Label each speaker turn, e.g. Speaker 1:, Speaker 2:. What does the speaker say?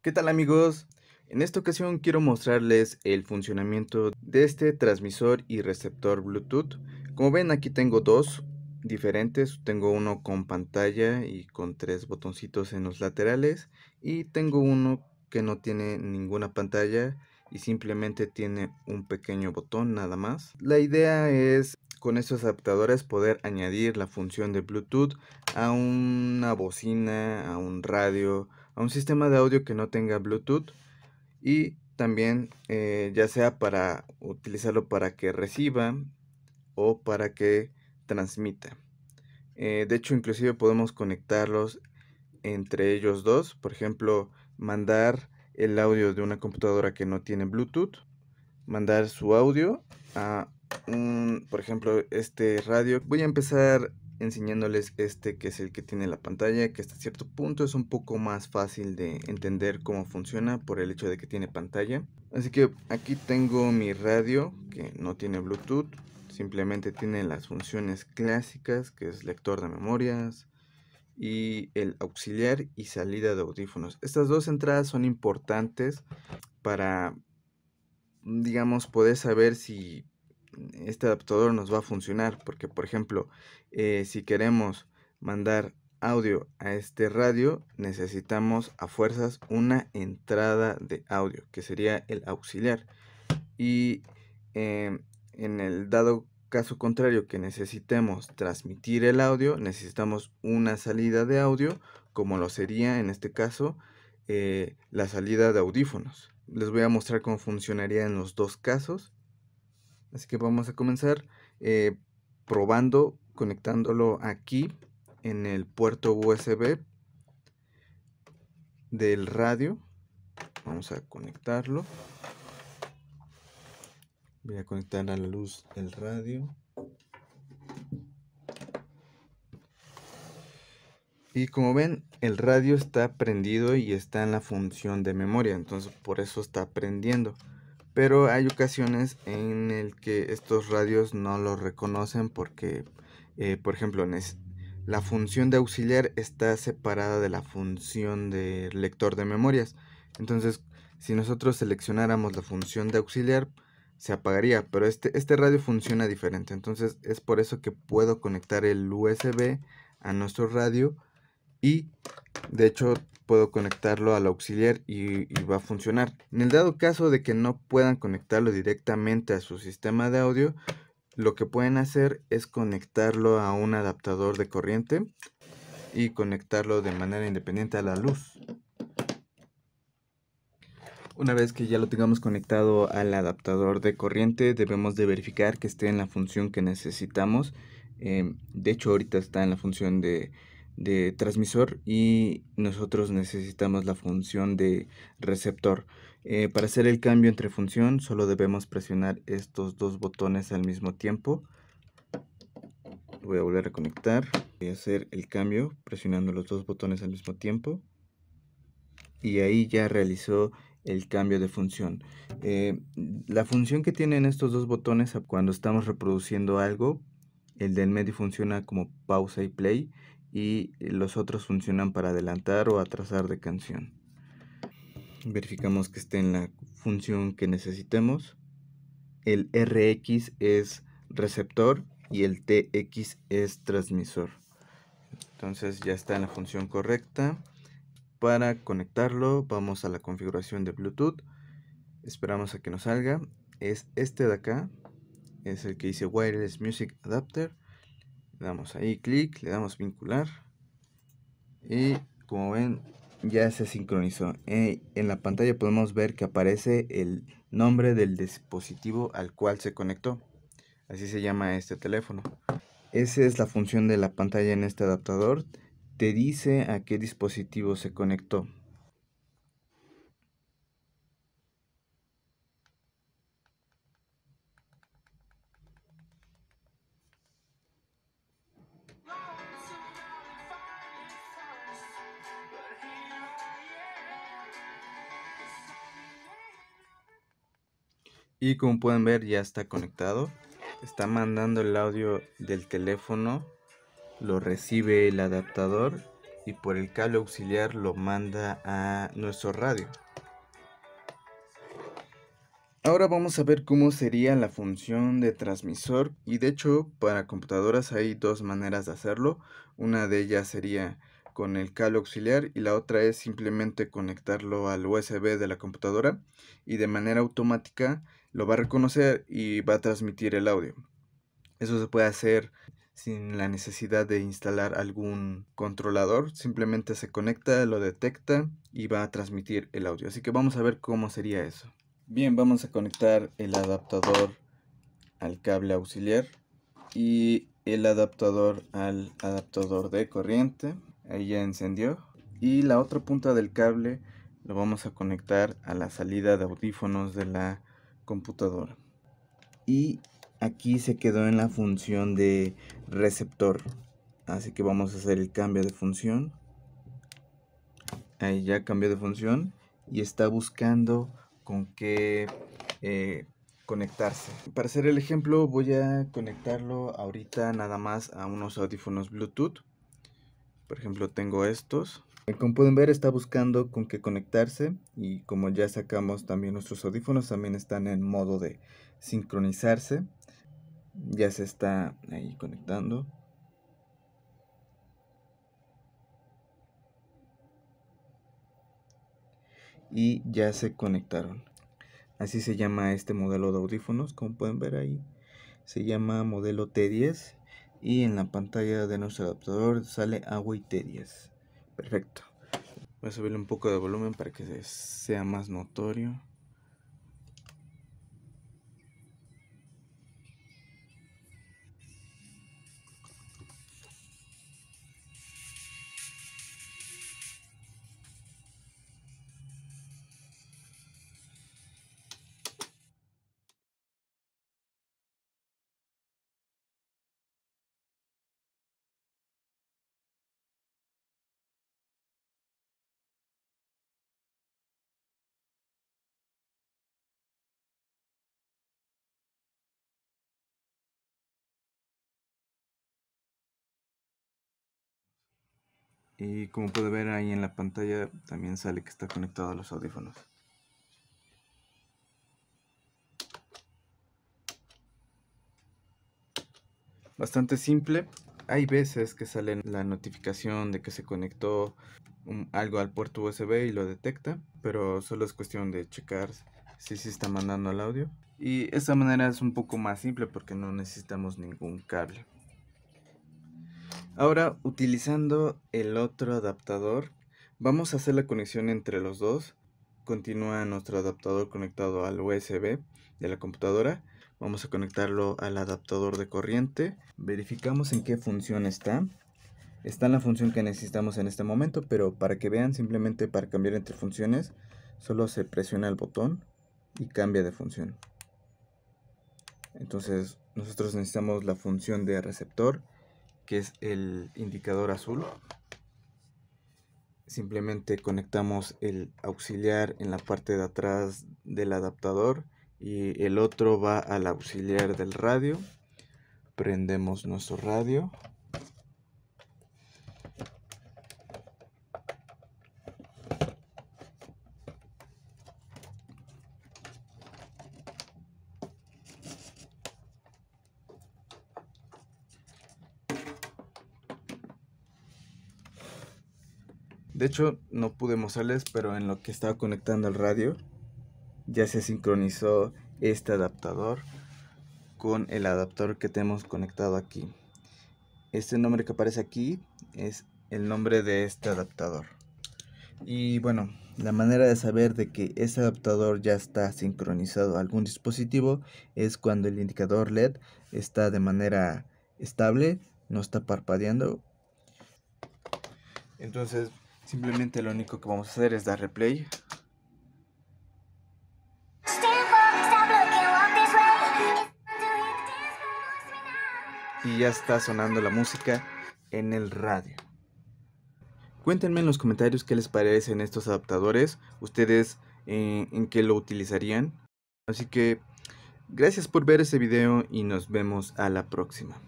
Speaker 1: ¿Qué tal amigos? En esta ocasión quiero mostrarles el funcionamiento de este transmisor y receptor Bluetooth. Como ven aquí tengo dos diferentes, tengo uno con pantalla y con tres botoncitos en los laterales y tengo uno que no tiene ninguna pantalla y simplemente tiene un pequeño botón nada más. La idea es con estos adaptadores poder añadir la función de Bluetooth a una bocina, a un radio, un sistema de audio que no tenga Bluetooth y también eh, ya sea para utilizarlo para que reciba o para que transmita. Eh, de hecho, inclusive podemos conectarlos entre ellos dos. Por ejemplo, mandar el audio de una computadora que no tiene Bluetooth. Mandar su audio a un, por ejemplo, este radio. Voy a empezar enseñándoles este que es el que tiene la pantalla, que hasta cierto punto es un poco más fácil de entender cómo funciona por el hecho de que tiene pantalla. Así que aquí tengo mi radio que no tiene Bluetooth, simplemente tiene las funciones clásicas que es lector de memorias y el auxiliar y salida de audífonos. Estas dos entradas son importantes para digamos poder saber si este adaptador nos va a funcionar porque por ejemplo eh, si queremos mandar audio a este radio necesitamos a fuerzas una entrada de audio que sería el auxiliar y em, en el dado caso contrario que necesitemos transmitir el audio necesitamos una salida de audio como lo sería en este caso eh, la salida de audífonos les voy a mostrar cómo funcionaría en los dos casos Así que vamos a comenzar eh, probando, conectándolo aquí en el puerto USB del radio. Vamos a conectarlo. Voy a conectar a la luz el radio. Y como ven, el radio está prendido y está en la función de memoria, entonces por eso está prendiendo pero hay ocasiones en el que estos radios no lo reconocen porque, eh, por ejemplo, la función de auxiliar está separada de la función de lector de memorias. Entonces, si nosotros seleccionáramos la función de auxiliar, se apagaría, pero este, este radio funciona diferente. Entonces, es por eso que puedo conectar el USB a nuestro radio y, de hecho, puedo conectarlo al auxiliar y, va a funcionar. En el dado caso de que no puedan conectarlo directamente a su sistema de audio, lo que pueden hacer es conectarlo a un adaptador de corriente y conectarlo de manera independiente a la luz. Una vez que ya lo tengamos conectado al adaptador de corriente, debemos de verificar que esté en la función que necesitamos. Em, de hecho, ahorita está en la función de de transmisor y nosotros necesitamos la función de receptor. Eh, para hacer el cambio entre función solo debemos presionar estos dos botones al mismo tiempo. Voy a volver a conectar y hacer el cambio presionando los dos botones al mismo tiempo. Y ahí ya realizó el cambio de función. Eh, la función que tienen estos dos botones cuando estamos reproduciendo algo, el del medio funciona como pausa y play y los otros funcionan para adelantar o atrasar de canción. Verificamos que esté en la función que necesitemos. El RX es receptor y el TX es transmisor. Entonces ya está en la función correcta. Para conectarlo vamos a la configuración de Bluetooth. Esperamos a que nos salga. Es este de acá. Es el que dice Wireless Music Adapter. Le damos ahí clic, le damos vincular. Y como ven, ya se sincronizó. Eh, en la pantalla podemos ver que aparece el nombre del dispositivo al cual se conectó. Así se llama este teléfono. Esa es la función de la pantalla en este adaptador. Te dice a qué dispositivo se conectó. Y como pueden ver ya está conectado. Está mandando el audio del teléfono. Lo recibe el adaptador y por el cable auxiliar lo manda a nuestro radio. Ahora vamos a ver cómo sería la función de transmisor y de hecho para computadoras hay dos maneras de hacerlo. Una de ellas sería con el cable auxiliar y la otra es simplemente conectarlo al USB de la computadora y de manera automática lo va a reconocer y va a transmitir el audio. Eso se puede hacer sin la necesidad de instalar algún controlador, simplemente se conecta, lo detecta y va a transmitir el audio. Así que vamos a ver cómo sería eso. Bien, vamos a conectar el adaptador al cable auxiliar y el adaptador al adaptador de corriente ahí ya encendió y la otra punta del cable lo vamos a conectar a la salida de audífonos de la computadora y aquí se quedó en la función de receptor así que vamos a hacer el cambio de función ahí ya cambió de función y está buscando con qué eh, conectarse. Para hacer el ejemplo voy a conectarlo ahorita nada más a unos audífonos Bluetooth por ejemplo, tengo estos. Eh, como pueden ver, está buscando con qué conectarse y como ya sacamos también nuestros audífonos, también están en modo de sincronizarse. Ya se está ahí conectando. Y ya se conectaron. Así se llama este modelo de audífonos, como pueden ver ahí. Se llama modelo T10 y en la pantalla de nuestro adaptador sale agua y t Perfecto. Voy a subirle un poco de volumen para que sea más notorio. Y como puede ver ahí en la pantalla, también sale que está conectado a los audífonos. Bastante simple. Hay veces que sale la notificación de que se conectó algo al puerto USB y lo detecta, pero solo es cuestión de checar si se está mandando el audio. Y esta manera es un poco más simple porque no necesitamos ningún cable. Ahora, utilizando el otro adaptador, vamos a hacer la conexión entre los dos. Continúa nuestro adaptador conectado al USB de la computadora. Vamos a conectarlo al adaptador de corriente. Verificamos en qué función está está en la función que necesitamos en este momento, pero para que vean, simplemente para cambiar entre funciones, solo se presiona el botón y cambia de función. Entonces, nosotros necesitamos la función de receptor que es el indicador azul. Simplemente conectamos el auxiliar en la parte de atrás del adaptador y el otro va al auxiliar del radio. Prendemos nuestro radio. De hecho, no pude mostrarles, pero en lo que estaba conectando el radio, ya se sincronizó este adaptador con el adaptador que tenemos conectado aquí. Este nombre que aparece aquí es el nombre de este adaptador. Y bueno, la manera de saber de que ese adaptador ya está sincronizado a algún dispositivo es cuando el indicador LED está de manera estable, no está parpadeando. Entonces, Simplemente lo único que vamos a hacer es dar replay. Y ya está sonando la música en el radio. Cuéntenme en los comentarios qué les parecen estos adaptadores, ustedes eh, en qué lo utilizarían. Así que gracias por ver este video y nos vemos a la próxima.